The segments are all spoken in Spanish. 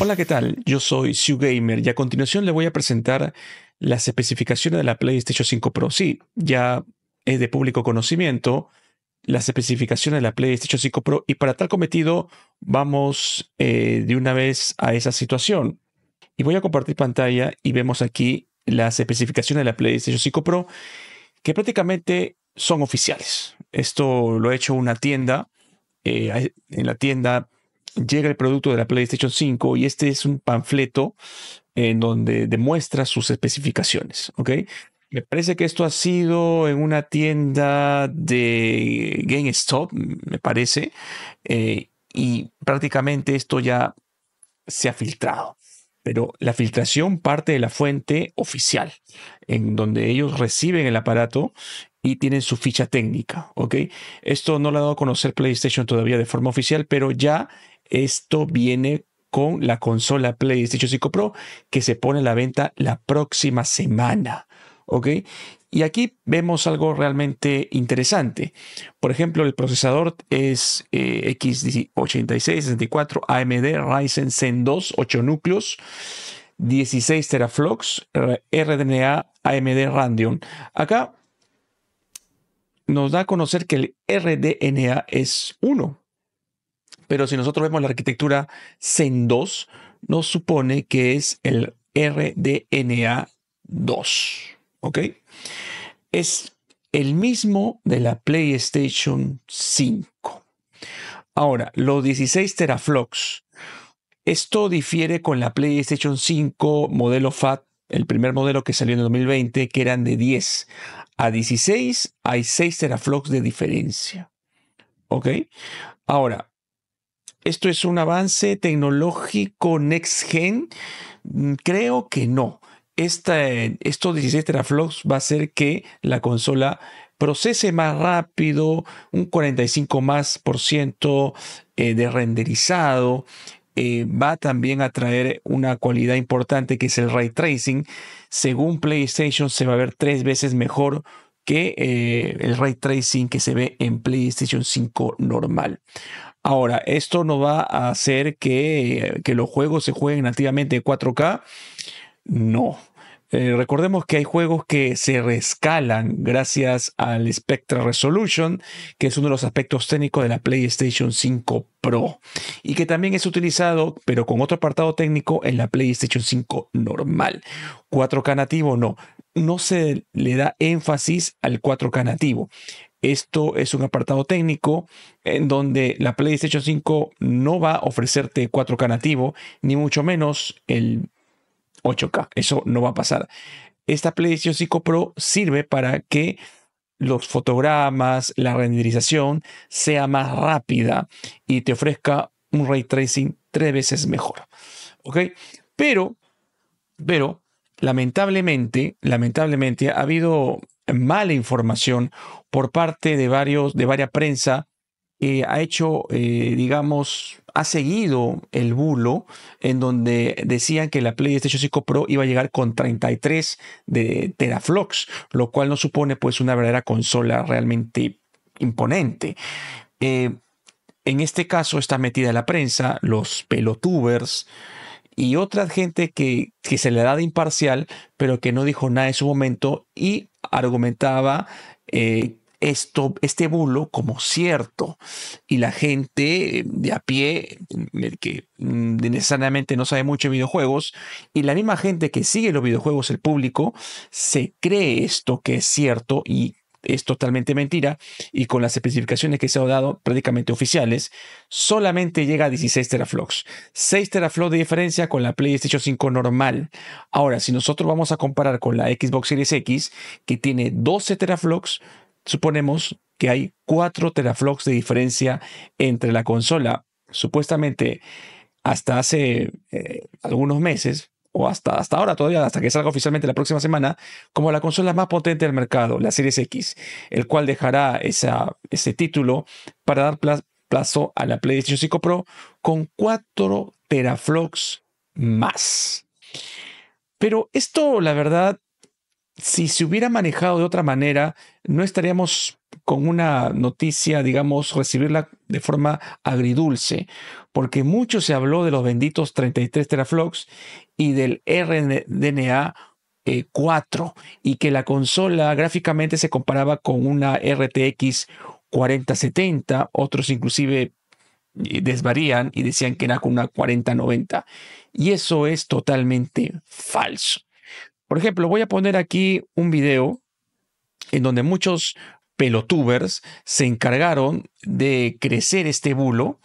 Hola, ¿qué tal? Yo soy Sue Gamer y a continuación le voy a presentar las especificaciones de la PlayStation 5 Pro. Sí, ya es de público conocimiento las especificaciones de la PlayStation 5 Pro y para tal cometido vamos eh, de una vez a esa situación. Y voy a compartir pantalla y vemos aquí las especificaciones de la PlayStation 5 Pro que prácticamente son oficiales. Esto lo ha hecho una tienda. Eh, en la tienda llega el producto de la PlayStation 5 y este es un panfleto en donde demuestra sus especificaciones, ¿ok? Me parece que esto ha sido en una tienda de GameStop, me parece, eh, y prácticamente esto ya se ha filtrado. Pero la filtración parte de la fuente oficial, en donde ellos reciben el aparato y tienen su ficha técnica, ¿ok? Esto no lo ha dado a conocer PlayStation todavía de forma oficial, pero ya esto viene con la consola PlayStation 5 Pro que se pone a la venta la próxima semana. ¿Ok? Y aquí vemos algo realmente interesante. Por ejemplo, el procesador es eh, x X8664 AMD Ryzen Zen 2, 8 núcleos, 16 teraflops, eh, RDNA AMD Radeon. Acá nos da a conocer que el RDNA es 1 pero si nosotros vemos la arquitectura Zen 2 nos supone que es el RDNA2. ¿Ok? Es el mismo de la PlayStation 5. Ahora, los 16 teraflops. Esto difiere con la PlayStation 5 modelo FAT, el primer modelo que salió en el 2020, que eran de 10 a 16, hay 6 teraflops de diferencia. ¿Ok? Ahora, ¿Esto es un avance tecnológico next gen? Mm, creo que no. Esta, estos 16 teraflops va a hacer que la consola procese más rápido, un 45 más por ciento eh, de renderizado. Eh, va también a traer una cualidad importante que es el ray tracing. Según PlayStation se va a ver tres veces mejor que eh, el ray tracing que se ve en PlayStation 5 normal. Ahora, esto no va a hacer que, los juegos se jueguen nativamente en 4K. No. Eh, recordemos que hay juegos que se rescalan gracias al Spectra Resolution, que es uno de los aspectos técnicos de la PlayStation 5 Pro, y que también es utilizado, pero con otro apartado técnico, en la PlayStation 5 normal. 4K nativo no no se le da énfasis al 4K nativo. Esto es un apartado técnico en donde la PlayStation 5 no va a ofrecerte 4K nativo, ni mucho menos el 8K. Eso no va a pasar. Esta PlayStation 5 Pro sirve para que los fotogramas, la renderización sea más rápida y te ofrezca un ray tracing tres veces mejor. ¿Ok? Pero, pero lamentablemente, lamentablemente ha habido mala información por parte de varios, de varias prensa que eh, ha hecho, eh, digamos, ha seguido el bulo en donde decían que la PlayStation 5 Pro iba a llegar con 33 de teraflops, lo cual no supone pues una verdadera consola realmente imponente. Eh, en este caso está metida la prensa, los pelotubers, y otra gente que, se le da de imparcial, pero que no dijo nada en su momento y argumentaba eh, esto, este bulo como cierto. Y la gente eh, de a pie, mm, que mm, necesariamente no sabe mucho de videojuegos, y la misma gente que sigue los videojuegos, el público, se cree esto que es cierto y es totalmente mentira y con las especificaciones que se han dado prácticamente oficiales, solamente llega a 16 teraflops. 6 teraflops de diferencia con la PlayStation 5 normal. Ahora, si nosotros vamos a comparar con la Xbox Series X, que tiene 12 teraflops, suponemos que hay 4 teraflops de diferencia entre la consola, supuestamente hasta hace eh, algunos meses, o hasta, hasta ahora todavía, hasta que salga oficialmente la próxima semana, como la consola más potente del mercado, la Series X, el cual dejará esa, ese título para dar plazo, plazo a la PlayStation 5 Pro con 4 teraflops más. Pero esto, la verdad, si se hubiera manejado de otra manera, no estaríamos con una noticia, digamos, recibirla de forma agridulce, porque mucho se habló de los benditos 33 teraflops y del RDNA 4 eh, y que la consola gráficamente se comparaba con una RTX 4070, otros inclusive eh, desvarían y decían que era con una 4090 y eso es totalmente falso. Por ejemplo, voy a poner aquí un video en donde muchos pelotubers se encargaron de crecer este bulo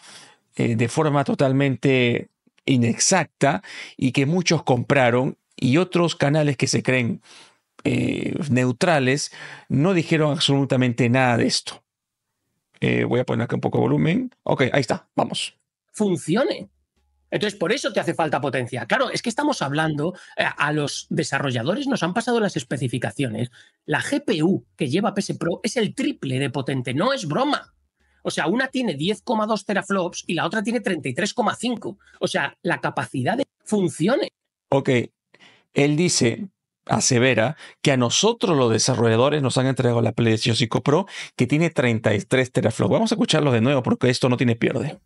eh, de forma totalmente inexacta y que muchos compraron y otros canales que se creen eh, neutrales no dijeron absolutamente nada de esto. Eh, voy a poner acá un poco de volumen. Ok, ahí está, vamos. Funcione. Entonces, por eso te hace falta potencia. Claro, es que estamos hablando, eh, a los desarrolladores nos han pasado las especificaciones. La GPU que lleva PS Pro es el triple de potente, no es broma. O sea, una tiene 10,2 teraflops y la otra tiene 33,5. O sea, la capacidad de funcione. Ok, él dice, asevera, que a nosotros los desarrolladores nos han entregado la PlayStation Pro que tiene 33 teraflops. Vamos a escucharlo de nuevo porque esto no tiene pierde.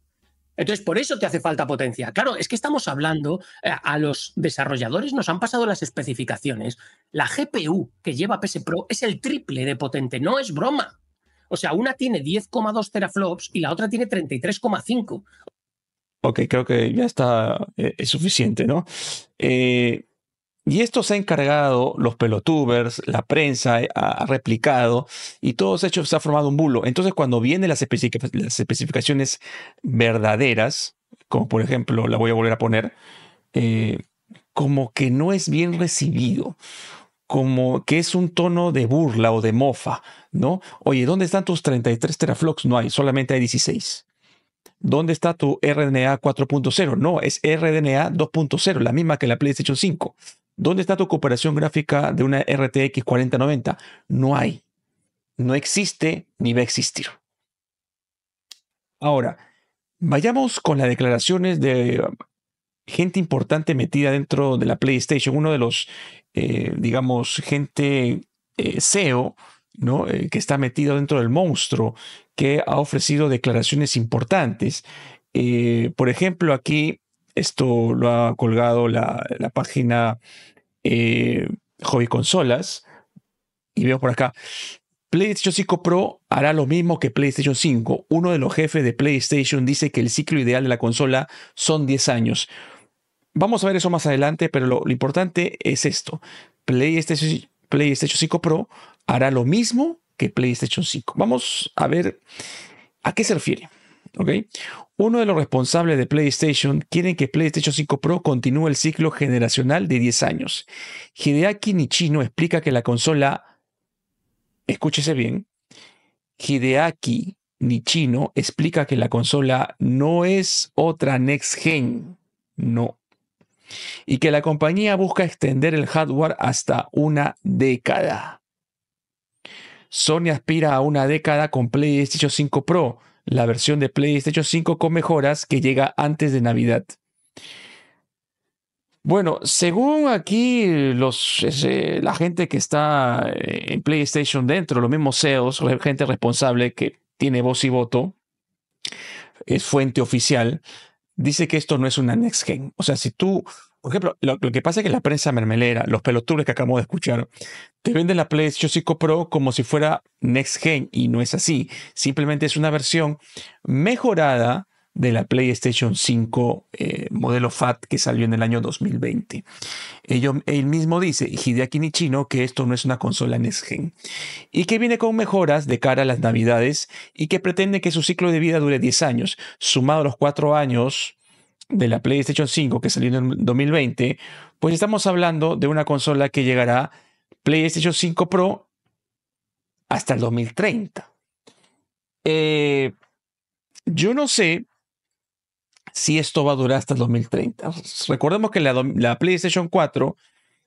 Entonces, por eso te hace falta potencia. Claro, es que estamos hablando, eh, a los desarrolladores nos han pasado las especificaciones. La GPU que lleva PS Pro es el triple de potente, no es broma. O sea, una tiene 10,2 teraflops y la otra tiene 33,5. Ok, creo que ya está, eh, es suficiente, ¿no? Eh, y esto se ha encargado, los pelotubers, la prensa eh, ha, replicado y todo se hecho, se ha formado un bulo. Entonces, cuando vienen las, especificaciones verdaderas, como por ejemplo, la voy a volver a poner, como que no es bien recibido como que es un tono de burla o de mofa, ¿no? Oye, ¿dónde están tus 33 teraflops? No hay, solamente hay 16. ¿Dónde está tu RDNA 4.0? No, es RDNA 2.0, la misma que la PlayStation 5. ¿Dónde está tu cooperación gráfica de una RTX 4090? No hay. No existe ni va a existir. Ahora, vayamos con las declaraciones de gente importante metida dentro de la PlayStation, uno de los, eh, digamos, gente SEO, eh, e ¿no? Eh, que está metido dentro del monstruo, que ha ofrecido declaraciones importantes. por ejemplo, aquí, esto lo ha colgado la, la página Hobby Consolas, y veo por acá, PlayStation 5 Pro hará lo mismo que PlayStation 5. Uno de los jefes de PlayStation dice que el ciclo ideal de la consola son 10 años. Vamos a ver eso más adelante, pero lo, importante es esto. PlayStation, PlayStation 5 Pro hará lo mismo que PlayStation 5. Vamos a ver a qué se refiere. Uno de los responsables de PlayStation quiere que PlayStation 5 Pro continúe el ciclo generacional de 10 años. Hideaki Nichino explica que la consola, escúchese bien, Hideaki Nichino explica que la consola no es otra next gen, no y que la compañía busca extender el hardware hasta una década. Sony aspira a una década con PlayStation 5 Pro, la versión de PlayStation 5 con mejoras que llega antes de Navidad. Bueno, según aquí los, la gente que está eh, en PlayStation dentro, los mismos CEOs, gente responsable que tiene voz y voto, es fuente oficial, dice que esto no es una next gen. O sea, si tú, por ejemplo, lo, que pasa es que la prensa mermelera, los pelotubles que acabamos de escuchar, te venden la PlayStation 5 Pro como si fuera next gen y no es así. Simplemente es una versión mejorada de la PlayStation 5 eh, modelo FAT que salió en el año 2020. él mismo dice, Hideaki Nichino, que esto no es una consola gen y que viene con mejoras de cara a las navidades y que pretende que su ciclo de vida dure 10 años, sumado a los 4 años de la PlayStation 5 que salió en el 2020, pues estamos hablando de una consola que llegará PlayStation 5 Pro hasta el 2030. Eh, yo no sé si esto va a durar hasta el 2030. Recordemos que la, PlayStation 4,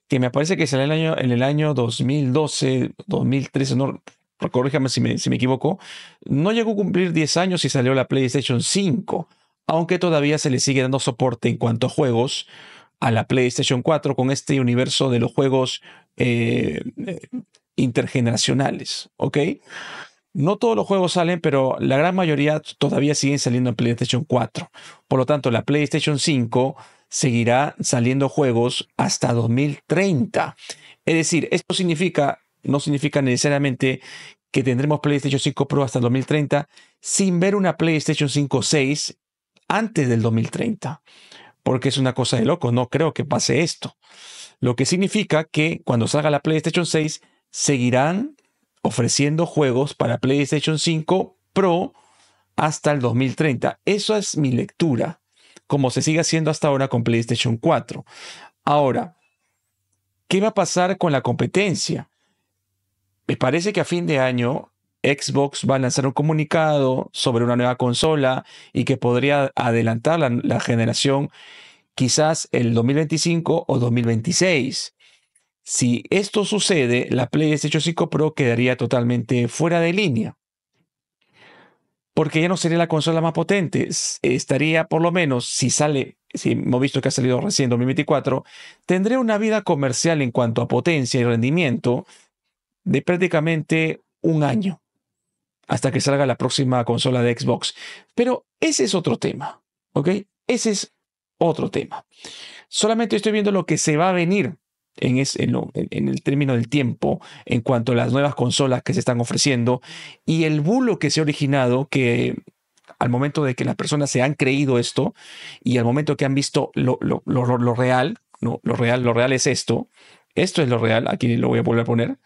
que me parece que salió en el año, en el año 2012, 2013, no, corríjame si me, equivoco, no llegó a cumplir 10 años y salió la PlayStation 5, aunque todavía se le sigue dando soporte en cuanto a juegos a la PlayStation 4 con este universo de los juegos eh, eh, intergeneracionales, ¿ok? No todos los juegos salen, pero la gran mayoría todavía siguen saliendo en PlayStation 4. Por lo tanto, la PlayStation 5 seguirá saliendo juegos hasta 2030. Es decir, esto significa, no significa necesariamente que tendremos PlayStation 5 Pro hasta 2030 sin ver una PlayStation 5 6 antes del 2030. Porque es una cosa de loco, no creo que pase esto. Lo que significa que cuando salga la PlayStation 6 seguirán ofreciendo juegos para PlayStation 5 Pro hasta el 2030. Eso es mi lectura, como se sigue haciendo hasta ahora con PlayStation 4. Ahora, ¿qué va a pasar con la competencia? Me parece que a fin de año Xbox va a lanzar un comunicado sobre una nueva consola y que podría adelantar la, la generación quizás el 2025 o 2026. Si esto sucede, la PlayStation 5 Pro quedaría totalmente fuera de línea. Porque ya no sería la consola más potente. Estaría, por lo menos, si sale, si hemos visto que ha salido recién 2024, tendría una vida comercial en cuanto a potencia y rendimiento de prácticamente un año. Hasta que salga la próxima consola de Xbox. Pero ese es otro tema. ¿Ok? Ese es otro tema. Solamente estoy viendo lo que se va a venir en, el término del tiempo en cuanto a las nuevas consolas que se están ofreciendo y el bulo que se ha originado que al momento de que las personas se han creído esto y al momento que han visto lo, real, lo real, lo real es esto, esto es lo real, aquí lo voy a volver a poner.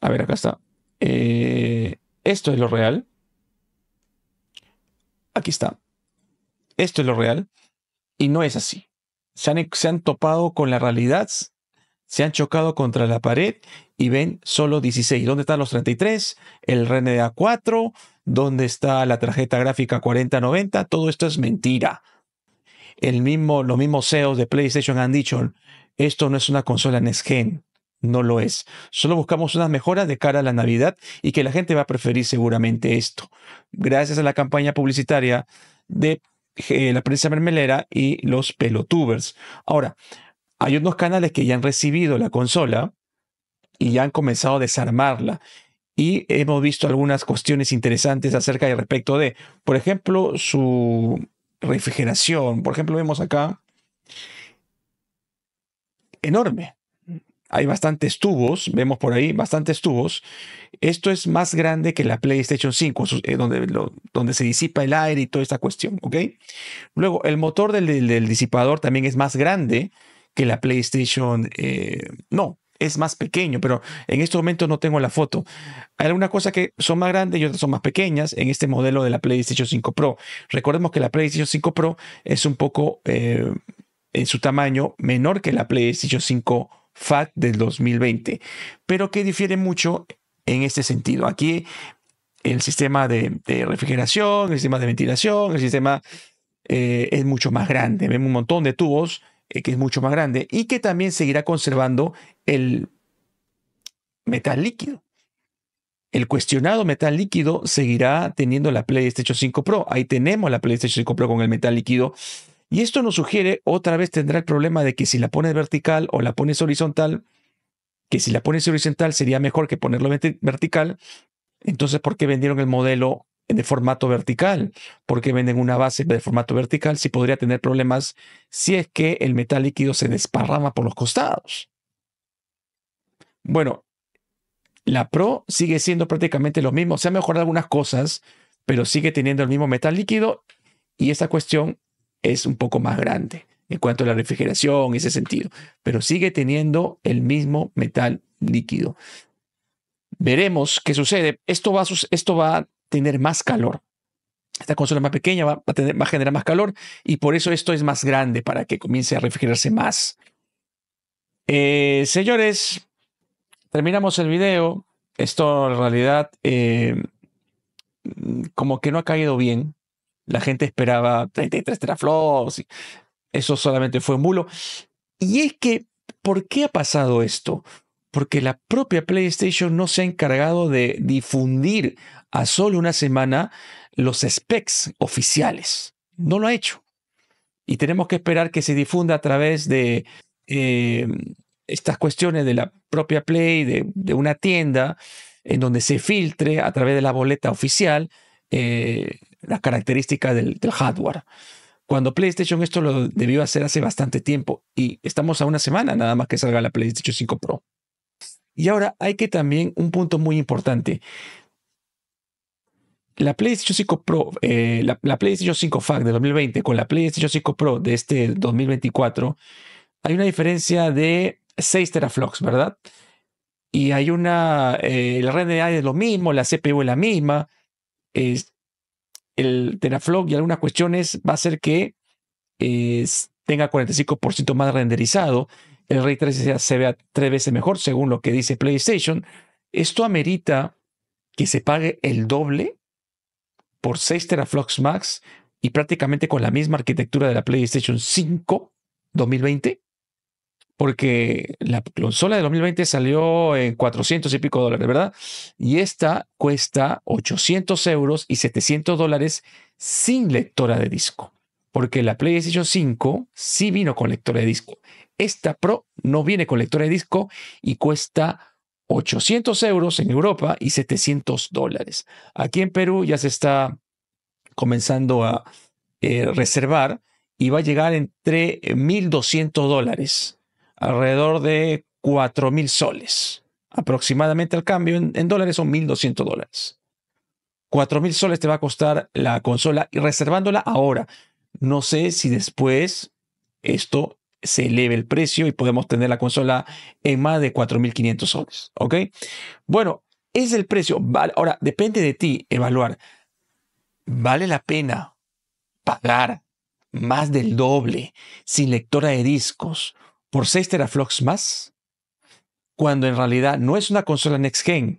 A ver, acá está. Eh, esto es lo real. Aquí está. Esto es lo real. Y no es así se han, topado con la realidad, se han chocado contra la pared y ven solo 16. ¿Dónde están los 33? El a 4, ¿dónde está la tarjeta gráfica 4090? Todo esto es mentira. El mismo, los mismos CEOs de PlayStation han dicho, esto no es una consola Next Gen, no lo es. Solo buscamos unas mejoras de cara a la Navidad y que la gente va a preferir seguramente esto. Gracias a la campaña publicitaria de eh, la prensa mermelera y los pelotubers. Ahora, hay unos canales que ya han recibido la consola y ya han comenzado a desarmarla. Y hemos visto algunas cuestiones interesantes acerca y respecto de, por ejemplo, su refrigeración. Por ejemplo, vemos acá enorme hay bastantes tubos, vemos por ahí bastantes tubos. Esto es más grande que la PlayStation 5, eh, donde, donde se disipa el aire y toda esta cuestión, ¿ok? Luego, el motor del, disipador también es más grande que la PlayStation, eh, no, es más pequeño, pero en este momento no tengo la foto. Hay algunas cosas que son más grandes y otras son más pequeñas en este modelo de la PlayStation 5 Pro. Recordemos que la PlayStation 5 Pro es un poco eh, en su tamaño menor que la PlayStation 5 FAT del 2020, pero que difiere mucho en este sentido. Aquí el sistema de, refrigeración, el sistema de ventilación, el sistema eh, es mucho más grande. Vemos un montón de tubos eh, que es mucho más grande y que también seguirá conservando el metal líquido. El cuestionado metal líquido seguirá teniendo la PlayStation 5 Pro. Ahí tenemos la PlayStation 5 Pro con el metal líquido y esto nos sugiere, otra vez tendrá el problema de que si la pones vertical o la pones horizontal, que si la pones horizontal sería mejor que ponerlo vertical, entonces ¿por qué vendieron el modelo de formato vertical? ¿Por qué venden una base de formato vertical si podría tener problemas si es que el metal líquido se desparrama por los costados? Bueno, la Pro sigue siendo prácticamente lo mismo, se han mejorado algunas cosas, pero sigue teniendo el mismo metal líquido y esta cuestión es un poco más grande en cuanto a la refrigeración, ese sentido, pero sigue teniendo el mismo metal líquido. Veremos qué sucede. Esto va, esto va a tener más calor. Esta consola más pequeña va a, generar más calor y por eso esto es más grande para que comience a refrigerarse más. Eh, señores, terminamos el video. Esto en realidad eh, como que no ha caído bien la gente esperaba 33 teraflops, y eso solamente fue un bulo. Y es que, ¿por qué ha pasado esto? Porque la propia PlayStation no se ha encargado de difundir a solo una semana los specs oficiales. No lo ha hecho. Y tenemos que esperar que se difunda a través de em, estas cuestiones de la propia Play, de, una tienda, en donde se filtre a través de la boleta oficial eh, la característica del, hardware. Cuando PlayStation esto lo debió hacer hace bastante tiempo y estamos a una semana nada más que salga la PlayStation 5 Pro. Y ahora hay que también un punto muy importante. La PlayStation 5 Pro, eh, la, PlayStation 5 FAC de 2020 con la PlayStation 5 Pro de este 2024, hay una diferencia de 6 teraflops, ¿verdad? Y hay una, eh, la red es lo mismo, la CPU es la misma, es, el Teraflop y algunas cuestiones va a hacer que tenga 45% más renderizado, el Ray 3 se vea tres veces mejor, según lo que dice PlayStation. ¿Esto amerita que se pague el doble por 6 teraflops max y prácticamente con la misma arquitectura de la PlayStation 5 2020? porque la consola de 2020 salió en 400 y pico dólares, ¿verdad? Y esta cuesta 800 euros y 700 dólares sin lectora de disco, porque la PlayStation 5 sí vino con lectora de disco. Esta Pro no viene con lectora de disco y cuesta 800 euros en Europa y 700 dólares. Aquí en Perú ya se está comenzando a eh, reservar y va a llegar entre 1.200 dólares alrededor de 4.000 soles. Aproximadamente al cambio en, dólares son 1.200 dólares. 4.000 soles te va a costar la consola y reservándola ahora. No sé si después esto se eleve el precio y podemos tener la consola en más de 4.500 soles. ¿Ok? Bueno, es el precio. Ahora, depende de ti evaluar. ¿Vale la pena pagar más del doble sin lectora de discos, por 6 teraflops más, cuando en realidad no es una consola Next Gen,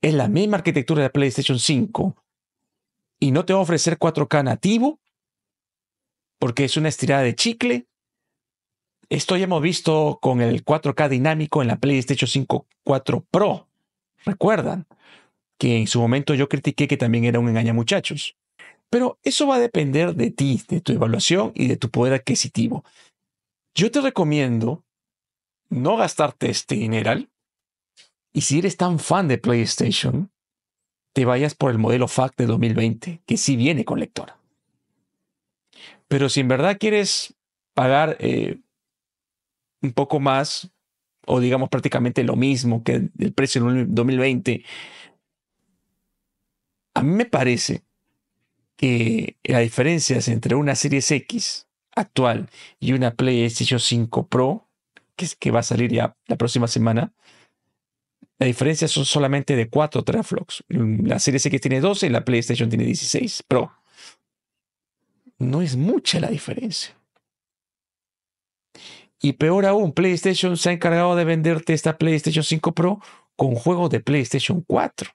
es la misma arquitectura de PlayStation 5 y no te va a ofrecer 4K nativo, porque es una estirada de chicle. Esto ya hemos visto con el 4K dinámico en la PlayStation 5 4 Pro. Recuerdan que en su momento yo critiqué que también era un engaño, muchachos. Pero eso va a depender de ti, de tu evaluación y de tu poder adquisitivo. Yo te recomiendo no gastarte este dinero Y si eres tan fan de PlayStation, te vayas por el modelo FAC de 2020, que sí viene con lectora. Pero si en verdad quieres pagar eh, un poco más, o digamos prácticamente lo mismo que el precio en 2020, a mí me parece que las diferencias entre una Series X actual y una PlayStation 5 Pro, que, que va a salir ya la próxima semana, la diferencia son solamente de 4 teraflops. La serie X tiene 12 y la PlayStation tiene 16 Pro. No es mucha la diferencia. Y peor aún, PlayStation se ha encargado de venderte esta PlayStation 5 Pro con juegos de PlayStation 4.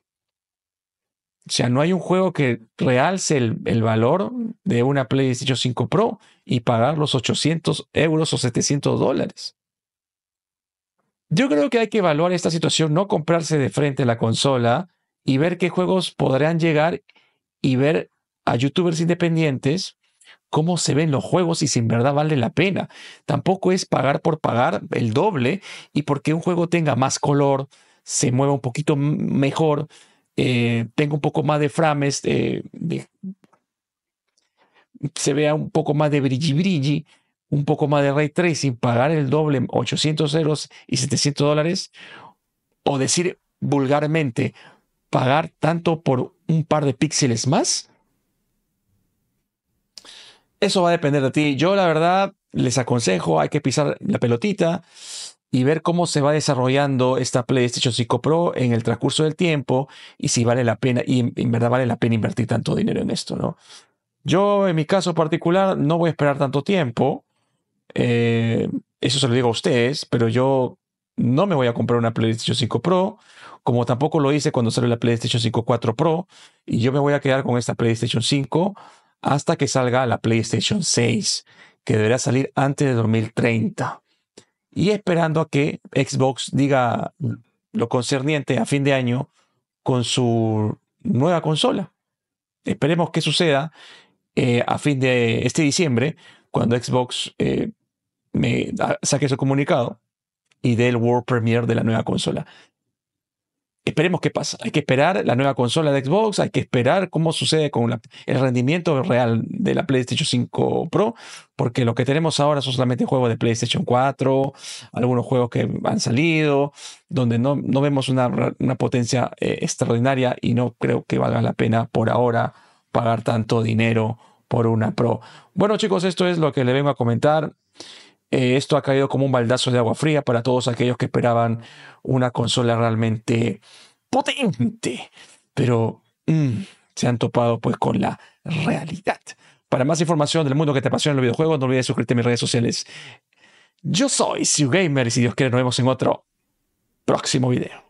O sea, no hay un juego que realce el, valor de una PlayStation 5 Pro y pagar los 800 euros o 700 dólares. Yo creo que hay que evaluar esta situación, no comprarse de frente la consola y ver qué juegos podrían llegar y ver a youtubers independientes cómo se ven los juegos y si en verdad vale la pena. Tampoco es pagar por pagar el doble y porque un juego tenga más color, se mueva un poquito mejor, eh, tengo un poco más de frames, eh, se vea un poco más de brigi brilli, un poco más de ray tracing, pagar el doble 800 euros y 700 dólares, o decir vulgarmente, pagar tanto por un par de píxeles más. Eso va a depender de ti. Yo la verdad les aconsejo, hay que pisar la pelotita y ver cómo se va desarrollando esta PlayStation 5 Pro en el transcurso del tiempo y si vale la pena, y en verdad vale la pena invertir tanto dinero en esto, ¿no? Yo, en mi caso particular, no voy a esperar tanto tiempo. Eh, eso se lo digo a ustedes, pero yo no me voy a comprar una PlayStation 5 Pro, como tampoco lo hice cuando salió la PlayStation 5 4 Pro, y yo me voy a quedar con esta PlayStation 5 hasta que salga la PlayStation 6, que deberá salir antes de 2030 y esperando a que Xbox diga lo concerniente a fin de año con su nueva consola. Esperemos que suceda eh, a fin de este diciembre, cuando Xbox eh, me ah, saque su comunicado y dé el World Premiere de la nueva consola. Esperemos qué pasa. Hay que esperar la nueva consola de Xbox, hay que esperar cómo sucede con el rendimiento real de la PlayStation 5 Pro, porque lo que tenemos ahora son solamente juegos de PlayStation 4, algunos juegos que han salido, donde no, no vemos una, una potencia eh, extraordinaria y no creo que valga la pena por ahora pagar tanto dinero por una Pro. Bueno chicos, esto es lo que le vengo a comentar. Eh, esto ha caído como un baldazo de agua fría para todos aquellos que esperaban una consola realmente potente, pero mm, se han topado pues con la realidad. Para más información del mundo que te apasiona en los videojuegos, no olvides suscribirte a mis redes sociales. Yo soy Gamer y si Dios quiere nos vemos en otro próximo video.